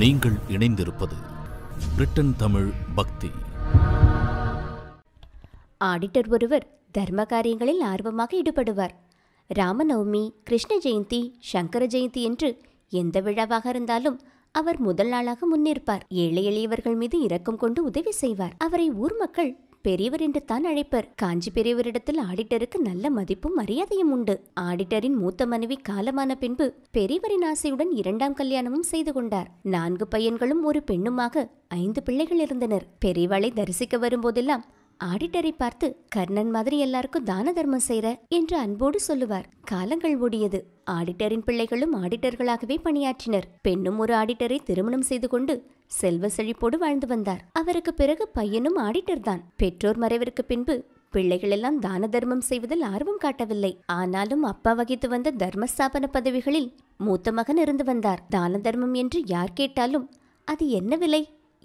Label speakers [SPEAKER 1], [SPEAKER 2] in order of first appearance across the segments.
[SPEAKER 1] நீங்கள் இணைந்திருப்பது பிரிட்டன் தமிழ் பக்தி ஆடிட்டர் ஒருவர் தர்ம காரியங்களில் ஆர்வமாக ஈடுபடுவார் ராமநவமி கிருஷ்ண ஜெயந்தி சங்கர ஜெயந்தி என்று எந்த விழாவாக இருந்தாலும் அவர் முதல் நாளாக முன்னிற்பார் ஏழை எளியவர்கள் மீது இரக்கம் கொண்டு உதவி செய்வார் அவரை ஊர் மக்கள் பெரியவர் என்று தான் அழைப்பர் காஞ்சி பெரியவரிடத்தில் ஆடிட்டருக்கு நல்ல மதிப்பும் மரியாதையும் உண்டு ஆடிட்டரின் மூத்த மனைவி காலமான பின்பு பெரியவரின் ஆசையுடன் இரண்டாம் கல்யாணமும் செய்து கொண்டார் நான்கு பையன்களும் ஒரு பெண்ணுமாக ஐந்து பிள்ளைகள் இருந்தனர் பெரியவாளை தரிசிக்க வரும்போதெல்லாம் ஆடிட்டரை பார்த்து கர்ணன் மாதிரி எல்லாருக்கும் தான தர்மம் செய்யற என்று அன்போடு சொல்லுவார் காலங்கள் ஓடியது ஆடிட்டரின் பிள்ளைகளும் ஆடிட்டர்களாகவே பணியாற்றினர் பெண்ணும் ஒரு ஆடிட்டரை திருமணம் செய்து கொண்டு செல்வ செழிப்போடு வாழ்ந்து வந்தார் அவருக்கு பிறகு பையனும் ஆடிட்டர் தான் பெற்றோர் மறைவிற்கு பின்பு பிள்ளைகளெல்லாம் தான தர்மம் செய்வதில் ஆர்வம் காட்டவில்லை ஆனாலும் அப்பா வகித்து வந்த தர்மஸ்தாபன பதவிகளில் மூத்த மகன் இருந்து வந்தார் தான தர்மம் என்று யார் கேட்டாலும் அது என்ன விலை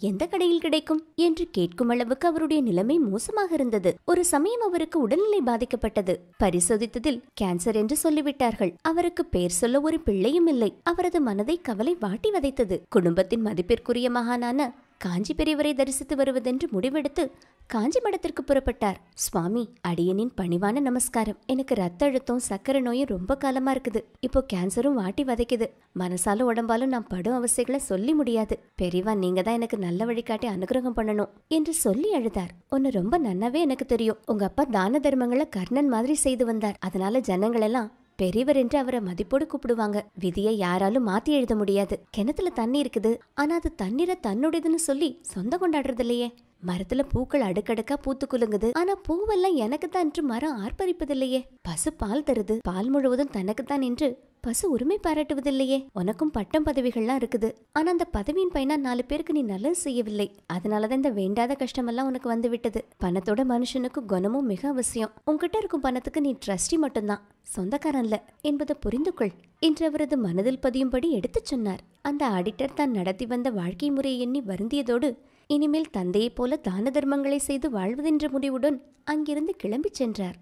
[SPEAKER 1] எந்த கடையில் கிடைக்கும் என்று கேட்கும் அளவுக்கு அவருடைய நிலைமை மோசமாக இருந்தது ஒரு சமயம் அவருக்கு உடல்நிலை பாதிக்கப்பட்டது பரிசோதித்ததில் கேன்சர் என்று சொல்லிவிட்டார்கள் அவருக்கு பெயர் சொல்ல ஒரு பிள்ளையும் இல்லை அவரது மனதை கவலை வாட்டி வதைத்தது குடும்பத்தின் மதிப்பிற்குரிய மகானான காஞ்சி பெரியவரை தரிசித்து வருவதென்று முடிவெடுத்து காஞ்சி மடத்திற்கு புறப்பட்டார் சுவாமி அடியனின் பணிவான நமஸ்காரம் எனக்கு ரத்த அழுத்தம் சக்கரை நோயும் ரொம்ப காலமா இருக்குது இப்போ கேன்சரும் வாட்டி வதைக்குது மனசாலும் உடம்பாலும் நான் படும் அவசைகளை சொல்லி முடியாது பெரியவா நீங்க தான் எனக்கு நல்ல வழிகாட்டி அனுகிரகம் பண்ணணும் என்று சொல்லி அழுதார் உன்னை ரொம்ப நன்னாவே எனக்கு தெரியும் உங்க அப்பா தான தர்மங்களை கர்ணன் மாதிரி செய்து வந்தார் அதனால ஜனங்களெல்லாம் பெரியவர் என்று அவரை மதிப்போடு கூப்பிடுவாங்க விதியை யாராலும் மாத்தி எழுத முடியாது கிணத்துல தண்ணி இருக்குது ஆனா அது தண்ணீரை தன்னுடையதுன்னு சொல்லி சொந்த கொண்டாடுறது இல்லையே மரத்துல பூக்கள் அடுக்கடுக்கா பூத்து குலுங்குது ஆனா பூவெல்லாம் எனக்கு தான் என்று மரம் ஆர்ப்பரிப்பதில்லையே பசு பால் தருது பால் முழுவதும் தனக்கு தான் என்று பசு உரிமை பாராட்டுவதில்லையே உனக்கும் பட்டம் பதவிகள்லாம் இருக்குது ஆனா அந்த பதவியின் பையனா நாலு பேருக்கு நீ நல்லது செய்யவில்லை அதனாலதான் இந்த வேண்டாத கஷ்டமெல்லாம் உனக்கு வந்து விட்டது பணத்தோட மனுஷனுக்கு குணமும் மிக அவசியம் உன்கிட்ட இருக்கும் பணத்துக்கு நீ ட்ரஸ்டி மட்டும்தான் சொந்தக்காரன்ல என்பதை புரிந்து கொள் என்று அவரது மனதில் பதியும்படி எடுத்துச் சொன்னார் அந்த ஆடிட்டர் தான் நடத்தி வந்த வாழ்க்கை முறையை எண்ணி வருந்தியதோடு இனிமேல் தந்தையைப் போல தான தர்மங்களை செய்து வாழ்வதென்ற முடிவுடன் அங்கிருந்து கிளம்பிச் சென்றார்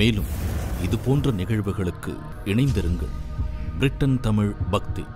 [SPEAKER 1] மேலும் இதுபோன்ற நிகழ்வுகளுக்கு இணைந்திருங்கள் பிரிட்டன் தமிழ் பக்தி